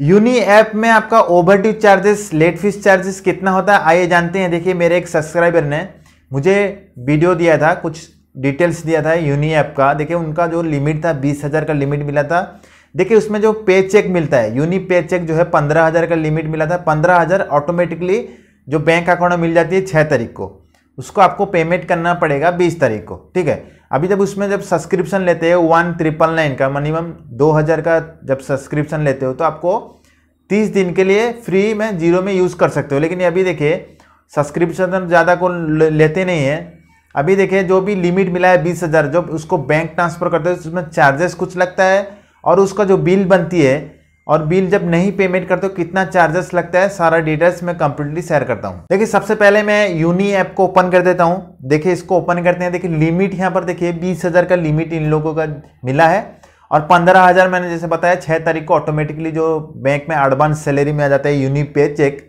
uni app में आपका overdue charges late fees charges कितना होता है आइए जानते हैं देखिए मेरे एक सब्सक्राइबर ने मुझे वीडियो दिया था कुछ डिटेल्स दिया था यूनी ऐप का देखिए उनका जो लिमिट था बीस हज़ार का लिमिट मिला था देखिए उसमें जो पे चेक मिलता है यूनी पे चेक जो है पंद्रह हज़ार का लिमिट मिला था पंद्रह हज़ार ऑटोमेटिकली जो बैंक अकाउंट मिल जाती है छः तारीख को उसको आपको पेमेंट करना पड़ेगा बीस तारीख को ठीक है अभी जब उसमें जब सब्सक्रिप्शन लेते हो वन ट्रिपल नाइन का मिनिमम दो हज़ार का जब सब्सक्रिप्शन लेते हो तो आपको तीस दिन के लिए फ्री में जीरो में यूज़ कर सकते हो लेकिन अभी देखिए सब्सक्रिप्शन तो ज़्यादा को लेते नहीं है अभी देखिए जो भी लिमिट मिला है बीस हज़ार जो उसको बैंक ट्रांसफ़र करते हो उसमें चार्जेस कुछ लगता है और उसका जो बिल बनती है और बिल जब नहीं पेमेंट करते हो कितना चार्जेस लगता है सारा डिटेल्स मैं कंप्लीटली शेयर करता हूँ देखिए सबसे पहले मैं यूनी ऐप को ओपन कर देता हूँ देखिए इसको ओपन करते हैं देखिए लिमिट यहाँ पर देखिए बीस हज़ार का लिमिट इन लोगों का मिला है और पंद्रह हज़ार मैंने जैसे बताया छः तारीख को ऑटोमेटिकली जो बैंक में एडवांस सैलरी में आ जाता है यूनी पे चेक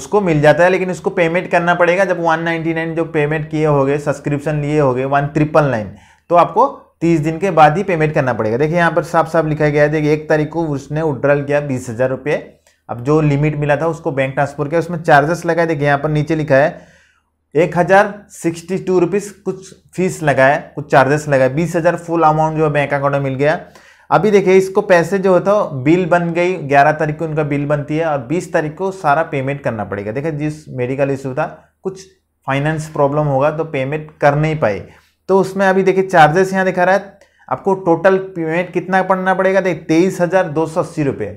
उसको मिल जाता है लेकिन उसको पेमेंट करना पड़ेगा जब वन जो पेमेंट किए हो सब्सक्रिप्शन लिए होगे वन ट्रिपल नाइन तो आपको तीस दिन के बाद ही पेमेंट करना पड़ेगा देखिए यहाँ पर साफ साफ लिखा गया है देखिए एक तारीख को उसने उड्रॉल किया बीस हज़ार रुपये अब जो लिमिट मिला था उसको बैंक ट्रांसफर किया उसमें चार्जेस लगाए देखिए यहाँ पर नीचे लिखा है एक हज़ार सिक्सटी टू रुपीज़ कुछ फीस लगाए कुछ चार्जेस लगाए बीस हज़ार फुल अमाउंट जो है बैंक अकाउंट में मिल गया अभी देखिए इसको पैसे जो होता है बिल बन गई ग्यारह तारीख को इनका बिल बनती है और बीस तारीख को सारा पेमेंट करना पड़ेगा देखिए जिस मेडिकल इशू था कुछ फाइनेंस प्रॉब्लम होगा तो पेमेंट कर नहीं पाए तो उसमें अभी देखिए चार्जेस यहाँ दिखा रहा है आपको टोटल पेमेंट कितना पड़ना पड़ेगा देखिए तेईस हज़ार दो सौ अस्सी रुपये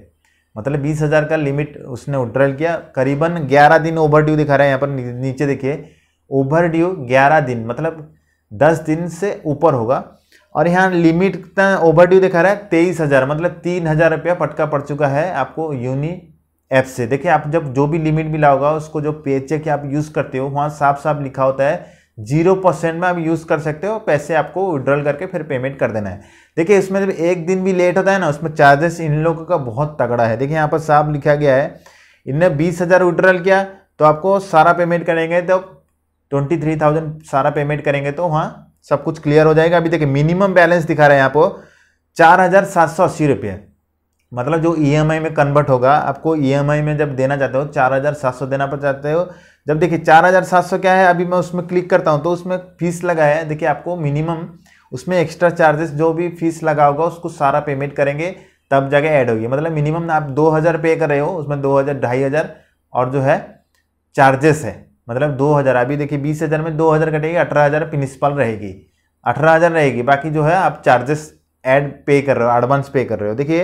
मतलब बीस हज़ार का लिमिट उसने उड्रल किया करीबन ग्यारह दिन ओवर ड्यू दिखा रहा है यहाँ पर नीचे देखिए ओवर ड्यू ग्यारह दिन मतलब दस दिन से ऊपर होगा और यहाँ लिमिट कितना ओवर ड्यू दिखा रहा है तेईस हज़ार मतलब तीन हज़ार रुपया पटका पड़ चुका है आपको यूनी ऐप से देखिए आप जब जो भी लिमिट मिला होगा उसको जो पे चेक आप यूज़ करते हो वहाँ साफ साफ लिखा होता है जीरो परसेंट में आप यूज़ कर सकते हो पैसे आपको विड्रॉल करके फिर पेमेंट कर देना है देखिए इसमें जब एक दिन भी लेट होता है ना उसमें चार्जेस इन लोगों का बहुत तगड़ा है देखिए यहाँ पर साफ लिखा गया है इनने बीस हज़ार विड्रॉल किया तो आपको सारा पेमेंट करेंगे तो ट्वेंटी थ्री थाउजेंड सारा पेमेंट करेंगे तो वहाँ सब कुछ क्लियर हो जाएगा अभी देखिए मिनिमम बैलेंस दिखा रहे हैं आपको चार हज़ार सात सौ अस्सी रुपये मतलब जो ई e में कन्वर्ट होगा आपको ई e में जब देना चाहते हो चार हज़ार सात सौ देना पड़ चाहते हो जब देखिए चार हज़ार सात सौ क्या है अभी मैं उसमें क्लिक करता हूँ तो उसमें फीस लगा है देखिए आपको मिनिमम उसमें एक्स्ट्रा चार्जेस जो भी फीस लगा होगा उसको सारा पेमेंट करेंगे तब जाके ऐड होगी मतलब मिनिमम आप दो हज़ार पे कर रहे हो उसमें दो हज़ार ढाई हज़ार और जो है चार्जेस है मतलब दो हज़ार अभी देखिए बीस हज़ार में दो हज़ार कटेगी अठारह हज़ार प्रिंसिपल रहेगी अठारह हज़ार रहेगी बाकी जो है आप चार्जेस ऐड पे कर रहे हो एडवांस पे कर रहे हो देखिए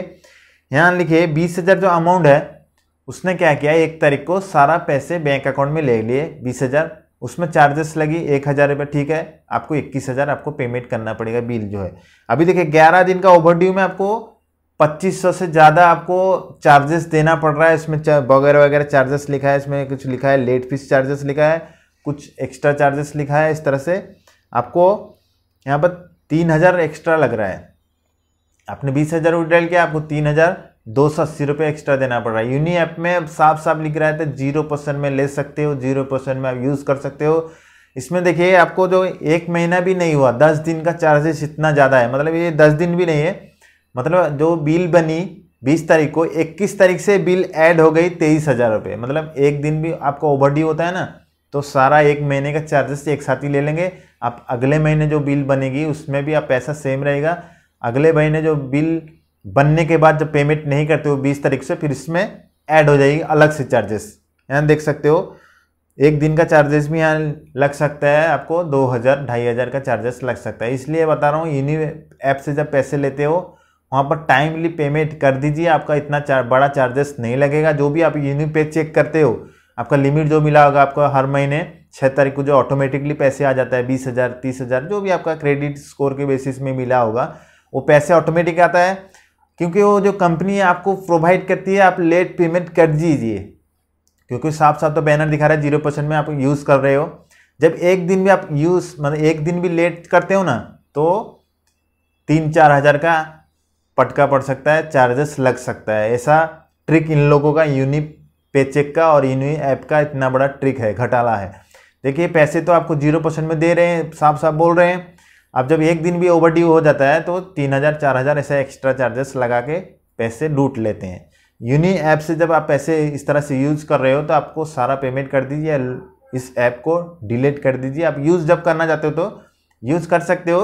यहाँ लिखिए बीस हज़ार जो अमाउंट है उसने क्या किया एक तारीख को सारा पैसे बैंक अकाउंट में ले लिए बीस हज़ार उसमें चार्जेस लगी एक हज़ार रुपये ठीक है आपको इक्कीस हज़ार आपको पेमेंट करना पड़ेगा बिल जो है अभी देखिए ग्यारह दिन का ओवरड्यू में आपको पच्चीस सौ से ज़्यादा आपको चार्जेस देना पड़ रहा है इसमें वगैरह वगैरह चार्जेस लिखा है इसमें कुछ लिखा है लेट फीस चार्जेस लिखा है कुछ एक्स्ट्रा चार्जेस लिखा है इस तरह से आपको यहाँ पर तीन हज़ार एक्स्ट्रा लग रहा है आपने बीस हज़ार विड्रॉल किया आपको तीन हज़ार दो सौ अस्सी रुपये एक्स्ट्रा देना पड़ रहा है यूनी ऐप में साफ साफ लिख रहा है तो जीरो परसेंट में ले सकते हो जीरो परसेंट में आप यूज़ कर सकते हो इसमें देखिए आपको जो एक महीना भी नहीं हुआ दस दिन का चार्जेस इतना ज़्यादा है मतलब ये दस दिन भी नहीं है मतलब जो बिल बनी बीस तारीख को इक्कीस तारीख से बिल ऐड हो गई तेईस हज़ार रुपये मतलब एक दिन भी आपका ओवर ड्यू होता है ना तो सारा एक महीने का चार्जेस एक साथ ही ले लेंगे आप अगले महीने जो बिल बनेगी उसमें भी आप पैसा सेम रहेगा अगले महीने जो बिल बनने के बाद जब पेमेंट नहीं करते हो बीस तारीख से फिर इसमें ऐड हो जाएगी अलग से चार्जेस यहाँ देख सकते हो एक दिन का चार्जेस भी यहाँ लग सकता है आपको दो हज़ार ढाई हज़ार का चार्जेस लग सकता है इसलिए बता रहा हूँ इन्हीं ऐप से जब पैसे लेते हो वहाँ पर टाइमली पेमेंट कर दीजिए आपका इतना चार, बड़ा चार्जेस नहीं लगेगा जो भी आप यूनी पे चेक करते हो आपका लिमिट जो मिला होगा आपको हर महीने छः तारीख को जो ऑटोमेटिकली पैसे आ जाता है बीस हज़ार तीस हज़ार जो भी आपका क्रेडिट स्कोर के बेसिस में मिला होगा वो पैसे ऑटोमेटिक आता है क्योंकि वो जो कंपनी आपको प्रोवाइड करती है आप लेट पेमेंट कर दीजिए क्योंकि साफ साफ तो बैनर दिखा रहा है जीरो परसेंट में आप यूज़ कर रहे हो जब एक दिन भी आप यूज़ मतलब एक दिन भी लेट करते हो ना तो तीन चार हज़ार का पटका पड़ सकता है चार्जेस लग सकता है ऐसा ट्रिक इन लोगों का यूनि पेचेक का और यूनि ऐप का इतना बड़ा ट्रिक है घटाला है देखिए पैसे तो आपको जीरो परसेंट में दे रहे हैं साफ साफ बोल रहे हैं अब जब एक दिन भी ओवर हो जाता है तो तीन हज़ार चार हज़ार ऐसे एक्स्ट्रा चार्जेस लगा के पैसे लूट लेते हैं यूनी ऐप से जब आप पैसे इस तरह से यूज़ कर रहे हो तो आपको सारा पेमेंट कर दीजिए इस ऐप को डिलीट कर दीजिए आप यूज़ जब करना चाहते हो तो यूज़ कर सकते हो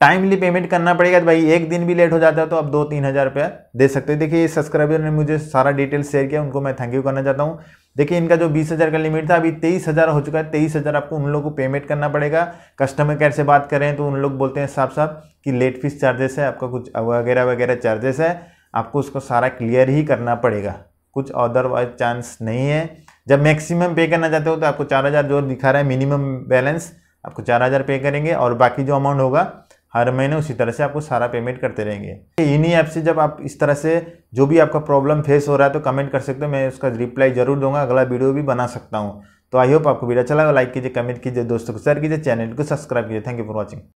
टाइमली पेमेंट करना पड़ेगा तो भाई एक दिन भी लेट हो जाता है तो आप दो तीन हज़ार रुपया दे सकते हो देखिए सब्सक्राइबर ने मुझे सारा डिटेल शेयर किया उनको मैं थैंक यू करना चाहता हूँ देखिए इनका जो बीस हज़ार का लिमिट था अभी तेईस हज़ार हो चुका है तेईस हज़ार आपको उन लोगों को पेमेंट करना पड़ेगा कस्टमर केयर से बात करें तो उन लोग बोलते हैं साफ साफ कि लेट फीस चार्जेस है आपका कुछ वगैरह वगैरह चार्जेस है आपको उसको सारा क्लियर ही करना पड़ेगा कुछ अदरवाइज चांस नहीं है जब मैक्सिमम पे करना चाहते हो तो आपको चार हज़ार जो दिखा रहा है मिनिमम बैलेंस आपको चार हज़ार पे करेंगे और बाकी जो अमाउंट होगा हर महीने उसी तरह से आपको सारा पेमेंट करते रहेंगे इन्हीं ऐप से जब आप इस तरह से जो भी आपका प्रॉब्लम फेस हो रहा है तो कमेंट कर सकते हो मैं उसका रिप्लाई जरूर दूंगा अगला वीडियो भी बना सकता हूँ तो आई होप आपको वीडियो चला लाइक कीजिए कमेंट कीजिए दोस्तों को शेयर कीजिए चैनल को सब्सक्राइब कीजिए थैंक यू फॉर वॉचिंग